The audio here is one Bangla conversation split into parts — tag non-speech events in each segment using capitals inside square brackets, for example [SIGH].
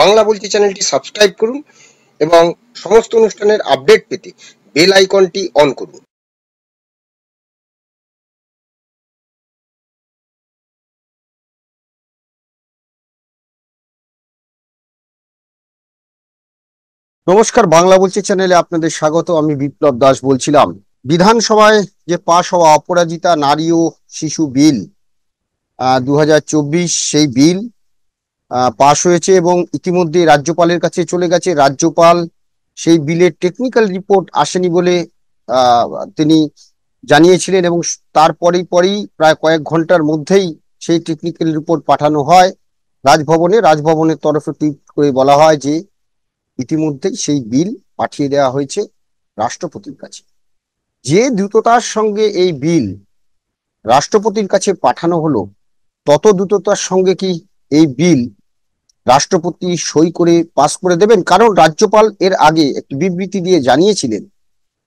বাংলা বলছি চ্যানেলটি সাবস্ক্রাইব করুন এবং সমস্ত অনুষ্ঠানের আপডেট পেতে বেল আইকনটি অন করুন নমস্কার বাংলা বলছি চ্যানেলে আপনাদের স্বাগত আমি বিপ্লব দাস বলছিলাম বিধানসভায় যে পাশ হওয়া অপরাজিতা নারী ও শিশু বিল দু সেই বিল পাশ হয়েছে এবং ইতিমধ্যে রাজ্যপালের কাছে চলে গেছে রাজ্যপাল সেই বিলের টেকনিক্যাল রিপোর্ট আসেনি বলে তিনি জানিয়েছিলেন এবং তারপরেই পরেই প্রায় কয়েক ঘন্টার মধ্যেই সেই টেকনিক্যাল রিপোর্ট পাঠানো হয় রাজভবনে রাজভবনের তরফে টুইট করে বলা হয় যে ইতিমধ্যেই সেই বিল পাঠিয়ে দেওয়া হয়েছে রাষ্ট্রপতির কাছে যে দ্রুততার সঙ্গে এই বিল রাষ্ট্রপতির কাছে পাঠানো হলো তত দ্রুততার সঙ্গে কি এই বিল রাষ্ট্রপতি সই করে পাস করে দেবেন কারণ রাজ্যপাল এর আগে একটি বিবৃতি দিয়ে জানিয়েছিলেন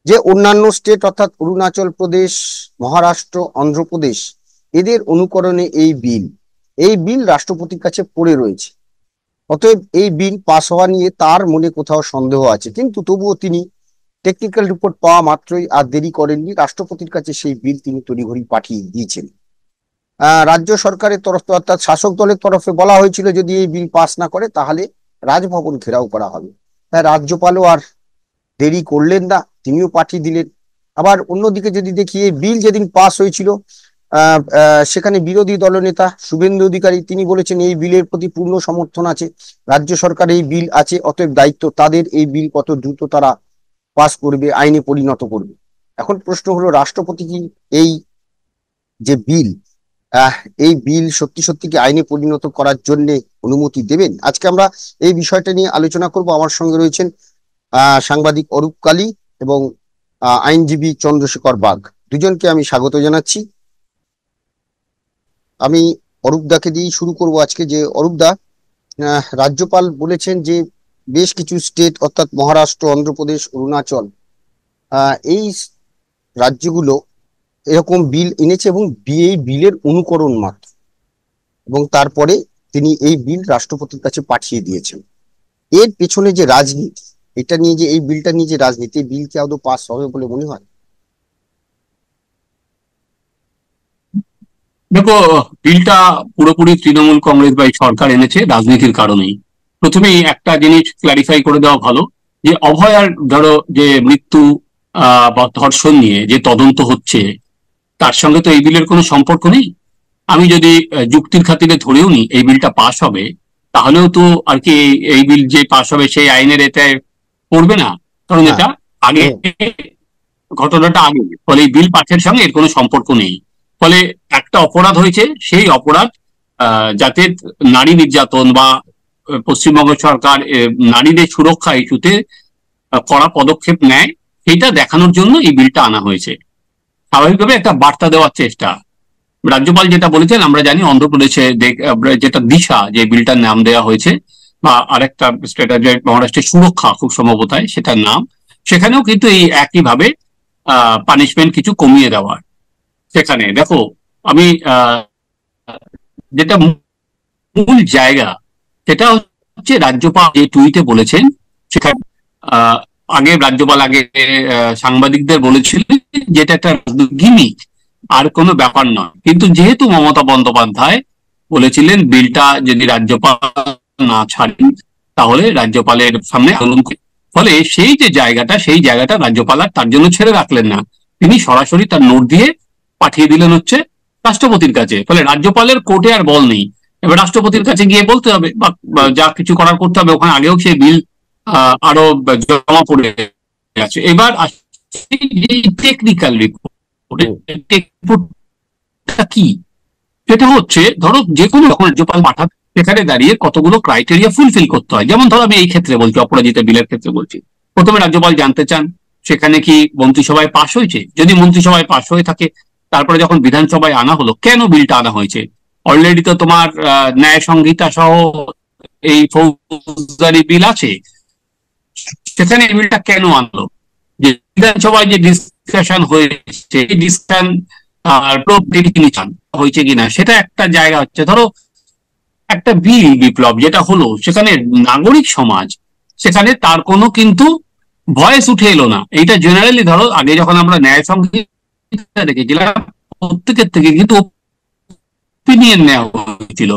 যে অন্যান্য স্টেট অর্থাৎ অরুণাচল প্রদেশ মহারাষ্ট্র অন্ধ্রপ্রদেশ এদের অনুকরণে এই বিল এই বিল রাষ্ট্রপতির কাছে পড়ে রয়েছে অতএব এই বিল পাস হওয়া নিয়ে তার মনে কোথাও সন্দেহ আছে কিন্তু তবুও তিনি টেকনিক্যাল রিপোর্ট পাওয়া মাত্রই আর দেরি করেননি রাষ্ট্রপতির কাছে সেই বিল তিনি তড়িঘড়ি পাঠিয়ে দিয়েছেন রাজ্য সরকারের তরফ অর্থাৎ শাসক দলের তরফে বলা হয়েছিল যদি এই বিল পাস না করে তাহলে রাজভবন ঘেরাও করা হবে তাই হ্যাঁ, রাজ্যপালও আর দেরি করলেন না তিনিও পাঠিয়ে দিলেন আবার অন্যদিকে যদি দেখি এই বিল যেদিন পাস হয়েছিল সেখানে বিরোধী দলনেতা শুভেন্দু অধিকারী তিনি বলেছেন এই বিলের প্রতি পূর্ণ সমর্থন আছে রাজ্য সরকার এই বিল আছে অতএব দায়িত্ব তাদের এই বিল কত দ্রুত তারা পাস করবে আইনে পরিণত করবে এখন প্রশ্ন হলো রাষ্ট্রপতি কি এই যে বিল এই বিল সত্যি সত্যি কি আইনে পরিণত করার জন্য অনুমতি দেবেন আজকে আমরা এই বিষয়টা নিয়ে আলোচনা করব আমার সঙ্গে রয়েছেন সাংবাদিক অরূপ কালী এবং আইনজীবী চন্দ্রশেখর বাগ দুজনকে আমি স্বাগত জানাচ্ছি আমি অরূপ দাকে দিয়ে শুরু করব আজকে যে অরূপ দা রাজ্যপাল বলেছেন যে বেশ কিছু স্টেট অর্থাৎ মহারাষ্ট্র অন্ধ্রপ্রদেশ অরুণাচল এই রাজ্যগুলো এরকম বিল এনেছে এবং এই বিলের অনুকরণ মাত্র এবং তারপরে তিনি এই বিল রাষ্ট্রপতির কাছে পাঠিয়ে দিয়েছেন এর পেছনে যে রাজনীতি এটা নিয়ে যে এই বিলটা নিয়ে যে রাজনীতি বিল কি আদৌ পাস হবে বলে মনে হয় দেখো বিলটা পুরোপুরি তৃণমূল কংগ্রেস বা সরকার এনেছে রাজনীতির কারণেই প্রথমেই একটা জিনিস ক্লারিফাই করে দেওয়া ভালো যে অভয়ার ধরো যে মৃত্যু বা ধর্ষণ নিয়ে যে তদন্ত হচ্ছে তার সঙ্গে তো এই বিলের কোনো সম্পর্ক নেই আমি যদি যুক্তির খাতিরে ধরেও নি এই বিলটা পাশ হবে তাহলেও তো আর কি এই বিল যে পাশ হবে সেই আইনের এটা পড়বে না কারণ এটা আগে ঘটনাটা আগে ফলে বিল পাঠের সঙ্গে এর কোনো সম্পর্ক নেই ফলে একটা অপরাধ হয়েছে সেই অপরাধ যাতে নারী নির্যাতন বা পশ্চিমবঙ্গ সরকার নারীদের সুরক্ষা ইস্যুতে করা পদক্ষেপ নেয় সেটা দেখানোর জন্য এই বিলটা আনা হয়েছে স্বাভাবিকভাবে একটা বার্তা দেওয়ার চেষ্টা রাজ্যপাল যেটা বলেছেন আমরা জানি অন্ধ্রপ্রদেশে যেটা দিশা যে বিলটার নাম দেওয়া হয়েছে বা আরেকটা স্টেট যে মহারাষ্ট্রের সুরক্ষা খুব সম্ভবতায় সেটার নাম সেখানেও কিন্তু এই একইভাবে পানিশমেন্ট কিছু কমিয়ে দেওয়ার সেখানে দেখো আমি যেটা মূল জায়গা সেটা হচ্ছে রাজ্যপাল যে টুইটে বলেছেন সেখানে আগে রাজ্যপাল আগে সাংবাদিকদের বলেছিলেন যেটা একটা গিমিক আর কোনো ব্যাপার নয় কিন্তু যেহেতু মমতা বন্দ্যোপাধ্যায় বলেছিলেন বিলটা যদি রাজ্যপাল না ছাড়েন তাহলে রাজ্যপালের সামনে আন্দোলন ফলে সেই যে জায়গাটা সেই জায়গাটা রাজ্যপাল আর তার জন্য ছেড়ে রাখলেন না তিনি সরাসরি তার নোট দিয়ে পাঠিয়ে দিলেন হচ্ছে রাষ্ট্রপতির কাছে ফলে রাজ্যপালের কোর্টে আর বল নেই এবার রাষ্ট্রপতির কাছে গিয়ে বলতে হবে বা যা কিছু করার করতে হবে ওখানে আগেও সেই বিল আরো জমা পড়ে আছে এবার টেকনিক্যাল রিপোর্ট কি সেটা হচ্ছে ধরো যে কোনো রকম রাজ্যপাল মাথা সেখানে দাঁড়িয়ে কতগুলো ক্রাইটেরিয়া ফুলফিল করতে হয় যেমন ধরো আমি এই ক্ষেত্রে বলছি অপরাজিতা বিলের ক্ষেত্রে বলছি প্রথমে রাজ্যপাল জানতে চান সেখানে কি মন্ত্রিসভায় পাশ হয়েছে যদি মন্ত্রিসভায় পাশ হয়ে থাকে তারপরে যখন বিধানসভায় আনা হলো কেন বিলটা আনা হয়েছে অলরেডি তো তোমার ন্যায় সংহিতা সহ এই ফৌজদারি বিল আছে সেখানে এই বিলটা কেন আনলো যে বিধানসভায় যে ডিসকাশন হয়েছে ডিসকাশন আর প্রোপটিভিশন হয়েছে কিনা সেটা একটা জায়গা হচ্ছে ধরো একটা বিল বিপ্লব যেটা হলো সেখানে নাগরিক সমাজ সেখানে তার কোনো কিন্তু ভয়েস উঠে এলো না এইটা জেনারেলি ধরো আগে যখন আমরা ন্যায় সংহিতা দেখেছিলাম প্রত্যেকের থেকে কিন্তু ওপিনিয়ন নেওয়া হয়েছিল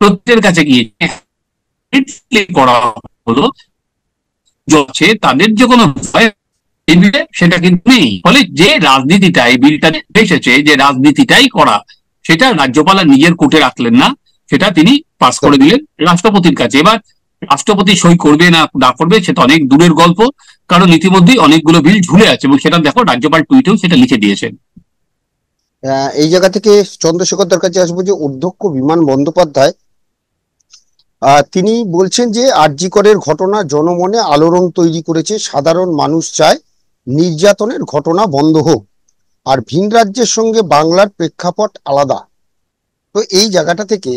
প্রত্যেকের কাছে গিয়ে করা হলো জ্বলছে তাদের যে কোনো সেটা কিন্তু নেই ফলে যে রাজনীতিটা এই বিলটা এসেছে যে রাজনীতিটাই করা সেটা রাজ্যপাল নিজের কোর্টে রাখলেন না সেটা তিনি পাশ করে দিলেন রাষ্ট্রপতির কাছে এবার রাষ্ট্রপতি সই করবে না না করবে সেটা অনেক দূরের গল্প কারণ ইতিমধ্যেই অনেকগুলো বিল ঝুলে আছে এবং সেটা দেখো রাজ্যপাল টুইটেও সেটা লিখে দিয়েছেন এই জায়গা থেকে চন্দ্রশেখর দরকার কাছে আসবো যে অধ্যক্ষ বিমান বন্দ্যোপাধ্যায় তিনি বলছেন যে আরজিকরের ঘটনা জনমনে আলোড়ন তৈরি করেছে সাধারণ মানুষ চায় নির্যাতনের ঘটনা বন্ধ হোক আর ভিন রাজ্যের সঙ্গে বাংলার প্রেক্ষাপট আলাদা তো এই জায়গাটা থেকে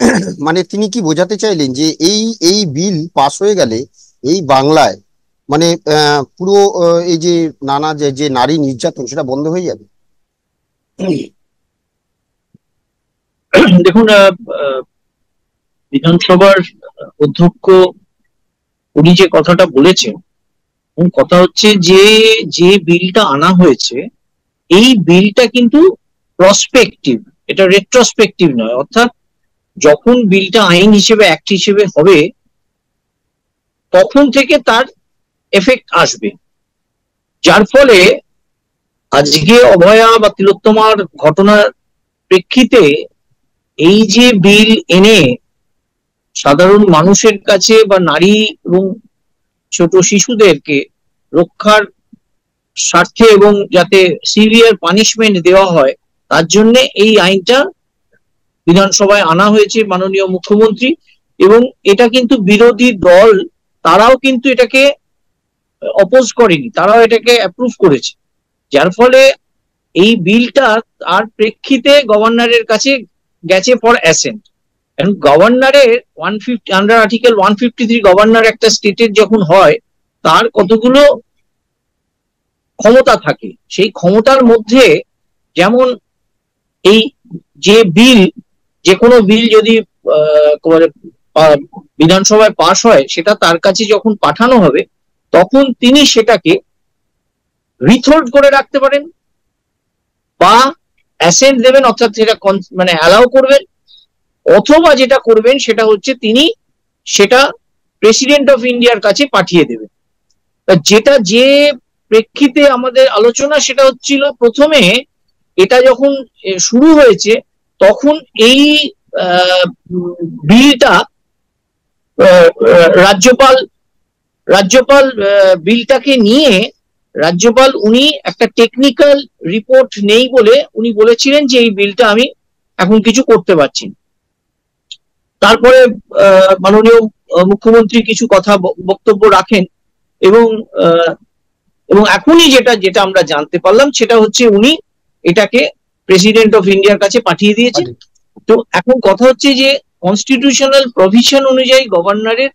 [CLEARS THROAT] মানে তিনি কি বোঝাতে চাইলেন যে এই এই বিল পাস হয়ে গেলে এই বাংলায় মানে পুরো এই যে নানা যে যে নারী নির্যাতন সেটা বন্ধ হয়ে যাবে [CLEARS THROAT] দেখুন বিধানসভার অধ্যক্ষ উনি যে কথাটা বলেছেন কথা হচ্ছে যে যে বিলটা আনা হয়েছে এই বিলটা কিন্তু প্রসপেক্টিভ এটা রেট্রোস্পেক্টিভ নয় অর্থাৎ যখন বিলটা আইন হিসেবে অ্যাক্ট হিসেবে হবে তখন থেকে তার এফেক্ট আসবে যার ফলে আজকে অভয়া বা তিলোত্তমার ঘটনার প্রেক্ষিতে এই যে বিল এনে সাধারণ মানুষের কাছে বা নারী এবং ছোট শিশুদেরকে রক্ষার স্বার্থে এবং যাতে সিভিয়ার পানিশমেন্ট দেওয়া হয় তার জন্য এই আইনটা বিধানসভায় আনা হয়েছে মাননীয় মুখ্যমন্ত্রী এবং এটা কিন্তু বিরোধী দল তারাও কিন্তু এটাকে অপোজ করেনি তারাও এটাকে অ্যাপ্রুভ করেছে যার ফলে এই বিলটা তার প্রেক্ষিতে গভর্নরের কাছে গেছে ফর অ্যাসেন্ট এখন গভর্নরের one fifty under article one fifty three governor একটা স্টেটের যখন হয় তার কতগুলো ক্ষমতা থাকে সেই ক্ষমতার মধ্যে যেমন এই যে বিল যে কোনো বিল যদি বিধানসভায় পাশ হয় সেটা তার কাছে যখন পাঠানো হবে তখন তিনি সেটাকে রিথোল্ড করে রাখতে পারেন বা অ্যাসেন্ট দেবেন অর্থাৎ সেটা মানে অ্যালাউ করবেন অথবা যেটা করবেন সেটা হচ্ছে তিনি সেটা প্রেসিডেন্ট অফ ইন্ডিয়ার কাছে পাঠিয়ে দেবেন যেটা যে প্রেক্ষিতে আমাদের আলোচনা সেটা হচ্ছিল প্রথমে এটা যখন শুরু হয়েছে তখন এই বিলটা রাজ্যপাল রাজ্যপাল বিলটাকে নিয়ে রাজ্যপাল উনি একটা টেকনিক্যাল রিপোর্ট নেই বলে উনি বলেছিলেন যে এই বিলটা আমি এখন কিছু করতে পারছি না তারপরে মাননীয় মুখ্যমন্ত্রী কিছু কথা বক্তব্য রাখেন এবং এবং এখনই যেটা যেটা আমরা জানতে পারলাম সেটা হচ্ছে উনি এটাকে প্রেসিডেন্ট অফ ইন্ডিয়ার কাছে পাঠিয়ে দিয়েছেন তো এখন কথা হচ্ছে যে কনস্টিটিউশনাল প্রভিশন অনুযায়ী গভর্নরের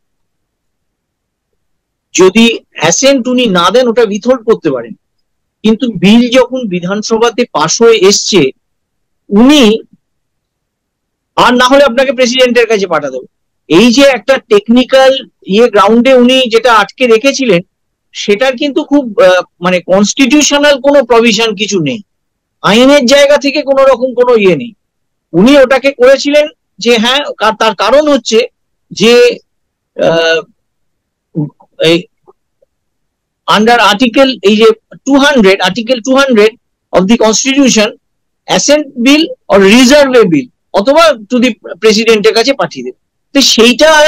যদি অ্যাসেন্ট উনি না দেন ওটা বিথোল্ড করতে পারেন কিন্তু বিল যখন বিধানসভাতে পাশ হয়ে এসছে উনি আর না হলে আপনাকে প্রেসিডেন্টের কাছে পাঠা দেবো এই যে একটা টেকনিক্যাল ইয়ে গ্রাউন্ডে উনি যেটা আটকে রেখেছিলেন সেটার কিন্তু খুব মানে কনস্টিটিউশনাল কোনো প্রভিশন কিছু নেই আইনের জায়গা থেকে কোনো রকম কোনো ইয়ে নেই উনি ওটাকে করেছিলেন যে হ্যাঁ তার কারণ হচ্ছে যে আন্ডার আর্টিকেল এই যে two hundred article two hundred of the constitution assent bill or রিজার্ভে বিল অথবা যদি প্রেসিডেন্টের কাছে পাঠিয়ে দেবে তো সেইটার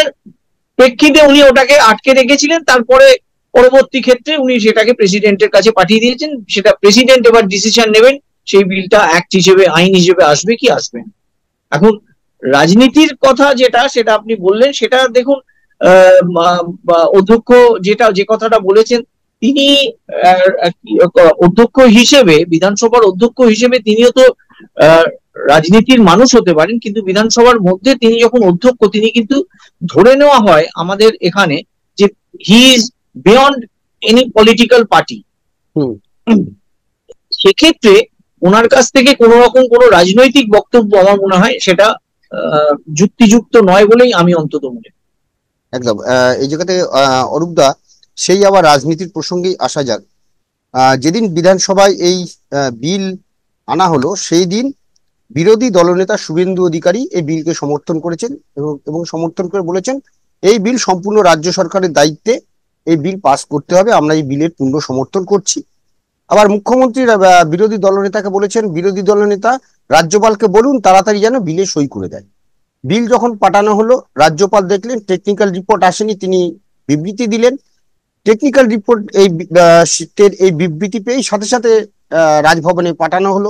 প্রেক্ষিতে উনি ওটাকে আটকে রেখেছিলেন তারপরে পরবর্তী ক্ষেত্রে উনি সেটাকে প্রেসিডেন্টের কাছে পাঠিয়ে দিয়েছেন সেটা প্রেসিডেন্ট এবার ডিসিশন নেবেন সেই বিলটা অ্যাক্ট হিসেবে আইন হিসেবে আসবে কি আসবে এখন রাজনীতির কথা যেটা সেটা আপনি বললেন সেটা দেখুন অধ্যক্ষ যেটা যে কথাটা বলেছেন তিনি অধ্যক্ষ হিসেবে বিধানসভার অধ্যক্ষ হিসেবে তিনিও তো রাজনীতির মানুষ হতে পারেন কিন্তু বিধানসভার মধ্যে তিনি যখন অধ্যক্ষ তিনি কিন্তু ধরে নেওয়া হয় আমাদের এখানে যে he is beyond any political party সেক্ষেত্রে ওনার কাছ থেকে কোন রকম কোন রাজনৈতিক বক্তব্য আমার মনে হয় সেটা যুক্তিযুক্ত নয় বলেই আমি অন্তত মনে একদম এই জায়গাতে অরূপদা সেই আবার রাজনীতির প্রসঙ্গেই আসা যাক যেদিন বিধানসভায় এই বিল আনা হলো সেই দিন বিরোধী দলনেতা শুভেন্দু অধিকারী এই বিলকে সমর্থন করেছেন এবং সমর্থন করে বলেছেন এই বিল সম্পূর্ণ রাজ্য সরকারের দায়িত্বে এই বিল পাস করতে হবে আমরা এই বিলের পূর্ণ সমর্থন করছি আবার মুখ্যমন্ত্রী বিরোধী দলনেতাকে বলেছেন বিরোধী দলনেতা রাজ্যপালকে বলুন তাড়াতাড়ি যেন বিলে সই করে দেয় বিল যখন পাঠানো হলো রাজ্যপাল দেখলেন টেকনিক্যাল রিপোর্ট আসেনি তিনি বিবৃতি দিলেন টেকনিক্যাল রিপোর্ট এই এই বিবৃতি পেয়ে সাথে সাথে রাজভবনে পাঠানো হলো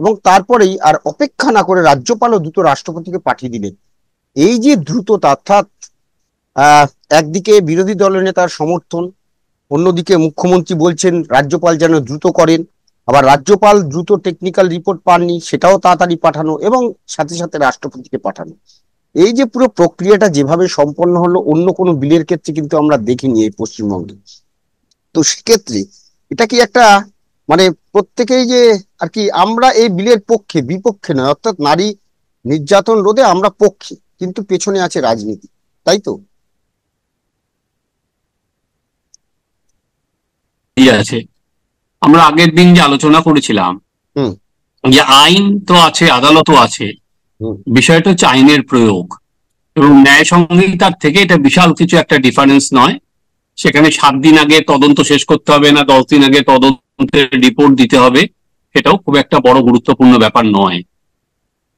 এবং তারপরেই আর অপেক্ষা না করে রাজ্যপাল ও দ্রুত রাষ্ট্রপতিকে পাঠিয়ে দিলেন এই যে দ্রুত অর্থাৎ একদিকে বিরোধী দলের নেতার সমর্থন অন্যদিকে মুখ্যমন্ত্রী বলছেন রাজ্যপাল যেন দ্রুত করেন আবার রাজ্যপাল দ্রুত টেকনিক্যাল রিপোর্ট পাননি সেটাও তাড়াতাড়ি পাঠানো এবং সাথে সাথে রাষ্ট্রপতিকে পাঠানো এই যে পুরো প্রক্রিয়াটা যেভাবে সম্পন্ন হলো অন্য কোনো বিলের ক্ষেত্রে কিন্তু আমরা দেখিনি এই পশ্চিমবঙ্গে তো সেক্ষেত্রে এটা কি একটা মানে প্রত্যেকেই যে আর কি আমরা এই বিলের পক্ষে বিপক্ষে নয় অর্থাৎ নারী নির্যাতন রোধে আমরা পক্ষে কিন্তু পেছনে আছে রাজনীতি তাই তো ইয়ে আছে আমরা আগের দিন যে আলোচনা করেছিলাম যে আইন তো আছে আদালতও আছে বিষয়টা হচ্ছে আইনের প্রয়োগ এবং ন্যায় সংহিতার থেকে এটা বিশাল কিছু একটা ডিফারেন্স নয় সেখানে সাত দিন আগে তদন্ত শেষ করতে হবে না দশ দিন আগে তদন্তের রিপোর্ট দিতে হবে সেটাও খুব একটা বড় গুরুত্বপূর্ণ ব্যাপার নয়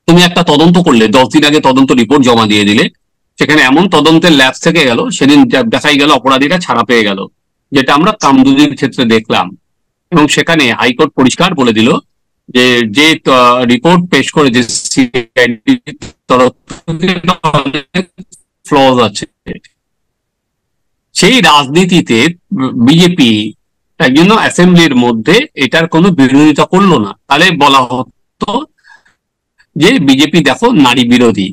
তুমি একটা তদন্ত করলে দশ দিন আগে তদন্ত রিপোর্ট জমা দিয়ে দিলে সেখানে এমন তদন্তের ল্যাব থেকে গেল সেদিন দেখাই গেল অপরাধীরা ছাড়া পেয়ে গেল যেটা আমরা কামদুদির ক্ষেত্রে দেখলাম এবং সেখানে হাইকোর্ট পরিষ্কার বলে দিল যে যে রিপোর্ট পেশ করে যে তরফ ফ্লজ আছে সেই রাজনীতিতে বিজেপি জন্য অ্যাসেম্বলির মধ্যে এটার কোনো বিরোধিতা করলো না তাহলে বলা হতো যে বিজেপি দেখো নারী বিরোধী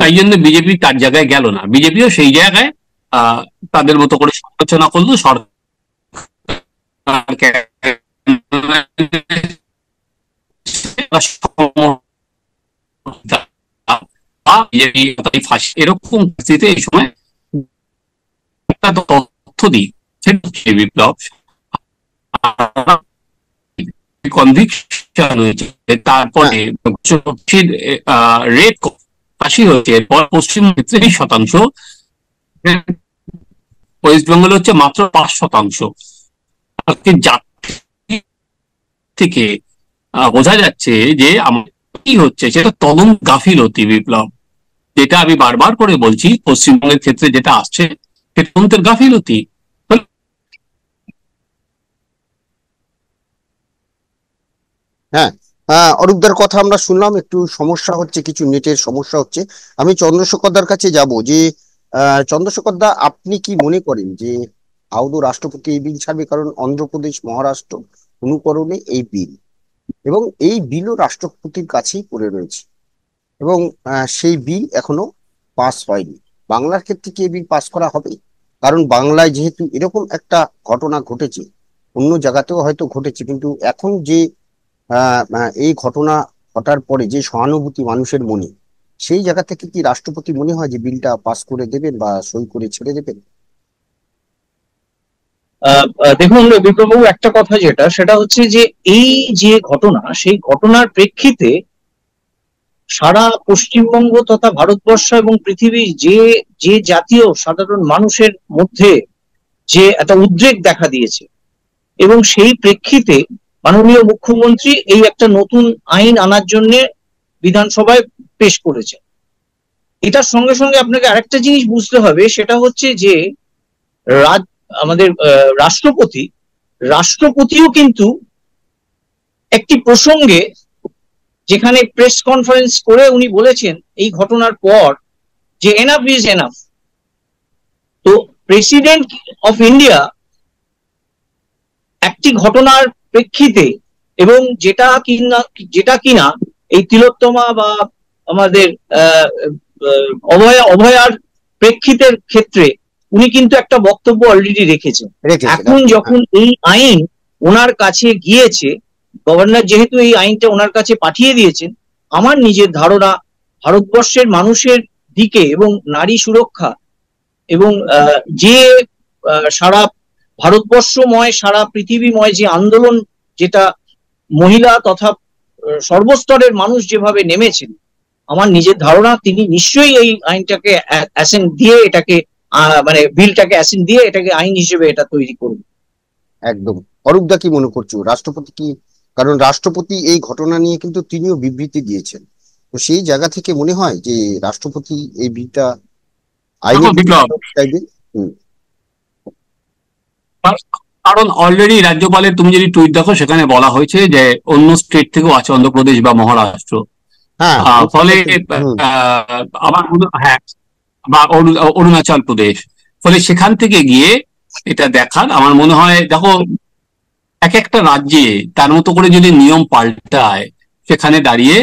তাই জন্য বিজেপি তার জায়গায় গেল না বিজেপিও সেই জায়গায় তাদের মতো করে সমালোচনা করলো সরকার এরকম এই সময় একটা তথ্য দিই সেটা বিপ্লব কনভিকশন হয়েছে তারপরে রেট ফাঁসি হয়েছে এরপর পশ্চিম তেত্রিশ শতাংশ ওয়েস্ট বেঙ্গল হচ্ছে মাত্র পাঁচ শতাংশ থেকে বোঝা যাচ্ছে যে কি হচ্ছে সেটা তদন্ত গাফিলতি বিপ্লব যেটা আমি বারবার করে বলছি পশ্চিমবঙ্গের ক্ষেত্রে যেটা আসছে ফেরাউনদের গাফিলতি হ্যাঁ অরূপদার কথা আমরা শুনলাম একটু সমস্যা হচ্ছে কিছু নেটের সমস্যা হচ্ছে আমি চন্দ্রশেখরদার কাছে যাব যে চন্দ্রশেখর দা আপনি কি মনে করেন যে আউদু রাষ্ট্রপতি এই বিল ছাড়বে কারণ অন্ধ্রপ্রদেশ মহারাষ্ট্র অনুকরণে এই বিল এবং এই বিলও রাষ্ট্রপতির কাছেই পড়ে রয়েছে এবং সেই বিল এখনো পাস হয়নি বাংলার ক্ষেত্রে কি এই বিল পাস করা হবে কারণ বাংলায় যেহেতু এরকম একটা ঘটনা ঘটেছে অন্য জায়গাতেও হয়তো ঘটেছে কিন্তু এখন যে এই ঘটনা ঘটার পরে যে সহানুভূতি মানুষের মনে সেই জায়গা থেকে কি রাষ্ট্রপতি মনে হয় যে বিলটা পাস করে দেবেন বা সই করে ছেড়ে দেবেন দেখুন বিপ্লববাবু একটা কথা যেটা সেটা হচ্ছে যে এই যে ঘটনা সেই ঘটনার প্রেক্ষিতে সারা পশ্চিমবঙ্গ তথা ভারতবর্ষ এবং পৃথিবী যে যে জাতীয় সাধারণ মানুষের মধ্যে যে একটা উদ্বেগ দেখা দিয়েছে এবং সেই প্রেক্ষিতে মাননীয় মুখ্যমন্ত্রী এই একটা নতুন আইন আনার জন্য বিধানসভায় পেশ করেছে এটার সঙ্গে সঙ্গে আপনাকে আরেকটা জিনিস বুঝতে হবে সেটা হচ্ছে যে রাজ আমাদের রাষ্ট্রপতি রাষ্ট্রপতিও কিন্তু একটি প্রসঙ্গে যেখানে প্রেস কনফারেন্স করে উনি বলেছেন এই ঘটনার পর যে এনাফ ইজ এনাফ তো প্রেসিডেন্ট অফ ইন্ডিয়া একটি ঘটনার প্রেক্ষিতে এবং যেটা কিনা যেটা কিনা এই তিলোত্তমা বা আমাদের অভয়া অভয়ার প্রেক্ষিতের ক্ষেত্রে উনি কিন্তু একটা বক্তব্য অলরেডি রেখেছেন এখন যখন এই আইন ওনার কাছে গিয়েছে গভর্নর যেহেতু এই আইনটা ওনার কাছে পাঠিয়ে দিয়েছেন আমার নিজের ধারণা ভারতবর্ষের মানুষের দিকে এবং নারী সুরক্ষা এবং যে সারা ভারতবর্ষময় সারা পৃথিবীময় যে আন্দোলন যেটা মহিলা তথা সর্বস্তরের মানুষ যেভাবে নেমেছেন আমার নিজের ধারণা তিনি নিশ্চয়ই এই আইনটাকে অ্যাসেন দিয়ে এটাকে মানে বিলটাকে অ্যাসেন দিয়ে এটাকে আইন হিসেবে এটা তৈরি করবে একদম অরূপদা কি মনে করছো রাষ্ট্রপতি কি কারণ রাষ্ট্রপতি এই ঘটনা নিয়ে কিন্তু তিনিও বিবৃতি দিয়েছেন তো সেই জায়গা থেকে মনে হয় যে রাষ্ট্রপতি এই বিলটা কারণ অলরেডি রাজ্যপালের তুমি যদি টুইট দেখো সেখানে বলা হয়েছে যে অন্য স্টেট থেকেও আছে অন্ধ্রপ্রদেশ বা মহারাষ্ট্র হ্যাঁ। ফলে আবার হ্যাঁ বা অরুণাচল প্রদেশ ফলে সেখান থেকে গিয়ে এটা দেখার আমার মনে হয় দেখো এক একটা রাজ্যে তার মতো করে যদি নিয়ম পাল্টায় সেখানে দাঁড়িয়ে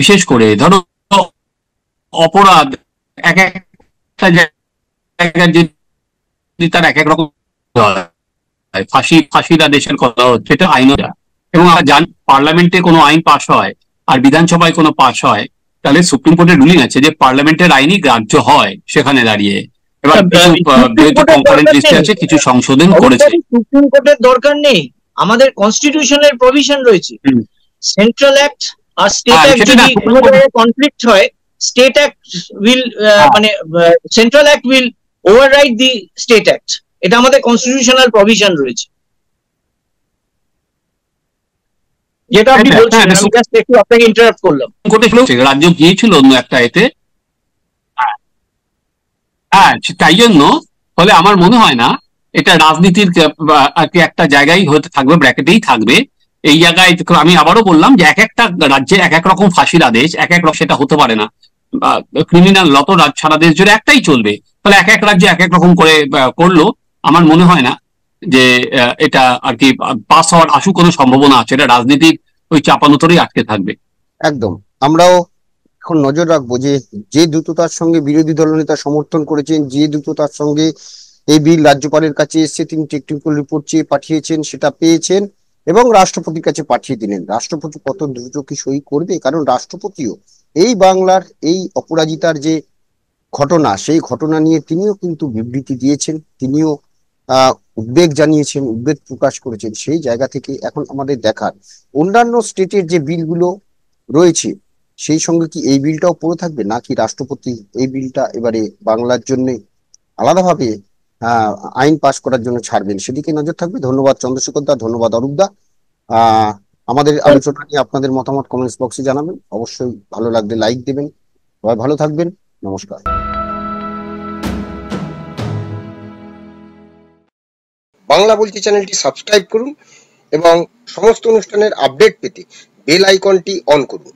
বিশেষ করে ধরো অপরাধ এক একটা যদি তার এক এক রকম ফাঁসি ফাঁসির আদেশের কথা হচ্ছে এটা আইন এবং আমরা জান পার্লামেন্টে কোনো আইন পাশ হয় আর বিধানসভায় কোনো পাশ হয় তাহলে সুপ্রিম কোর্টের রুলিং আছে যে পার্লামেন্টের আইনই গ্রাহ্য হয় সেখানে দাঁড়িয়ে কিছু সংশোধন করেছে সুপ্রিম কোর্টের দরকার নেই আমাদের কনস্টিটিউশনের প্রভিশন রয়েছে সেন্ট্রাল অ্যাক্ট আর স্টেট অ্যাক্ট যদি কনফ্লিক্ট হয় স্টেট অ্যাক্ট উইল মানে central act will override the state act এটা আমাদের কনস্টিটিউশনাল প্রভিশন রয়েছে যেটা আপনি হ্যাঁ, হ্যাঁ, বলছেন হ্যাঁ, আমি জাস্ট একটু আপনাকে ইন্টারাপ্ট করলাম রাজ্য গিয়েছিল অন্য একটা এতে হ্যাঁ তাই জন্য ফলে আমার মনে হয় না এটা রাজনীতির একটা জায়গায় হতে থাকবে ব্র্যাকেটেই থাকবে এই জায়গায় আমি আবারও বললাম যে এক একটা রাজ্যে এক এক রকম ফাঁসির আদেশ এক এক সেটা হতে পারে না ক্রিমিনাল লত রাজ্য সারা দেশ জুড়ে একটাই চলবে ফলে এক এক রাজ্যে এক এক রকম করে করলো আমার মনে হয় না যে এটা আর কি পাস হওয়ার আসু কোনো সম্ভাবনা আছে এটা রাজনীতির ওই চাপানোতরেই আটকে থাকবে একদম আমরাও এখন নজর রাখবো যে যে দ্রুততার সঙ্গে বিরোধী দলনেতা সমর্থন করেছেন যে দ্রুততার সঙ্গে এই বিল রাজ্যপালের কাছে এসছে তিনি টেকনিক্যাল রিপোর্ট চেয়ে পাঠিয়েছেন সেটা পেয়েছেন এবং রাষ্ট্রপতির কাছে পাঠিয়ে দিলেন রাষ্ট্রপতি কত দ্রুত কি সই করবে কারণ রাষ্ট্রপতিও এই বাংলার এই অপরাজিতার যে ঘটনা সেই ঘটনা নিয়ে তিনিও কিন্তু বিবৃতি দিয়েছেন তিনিও উদ্বেগ জানিয়েছেন উদ্বেগ প্রকাশ করেছেন সেই জায়গা থেকে এখন আমাদের দেখার অন্যান্য স্টেটের যে বিলগুলো রয়েছে সেই সঙ্গে কি এই বিলটাও পড়ে থাকবে নাকি রাষ্ট্রপতি এই বিলটা এবারে বাংলার জন্য আলাদাভাবে আইন পাশ করার জন্য ছাড়বেন সেদিকে নজর থাকবে ধন্যবাদ চন্দ্রশেখর দা ধন্যবাদ অরূপ দা আমাদের আলোচনা নিয়ে আপনাদের মতামত কমেন্টস বক্সে জানাবেন অবশ্যই ভালো লাগলে লাইক দেবেন সবাই ভালো থাকবেন নমস্কার বাংলা বলছি চ্যানেলটি সাবস্ক্রাইব করুন এবং সমস্ত অনুষ্ঠানের আপডেট পেতে বেল আইকনটি অন করুন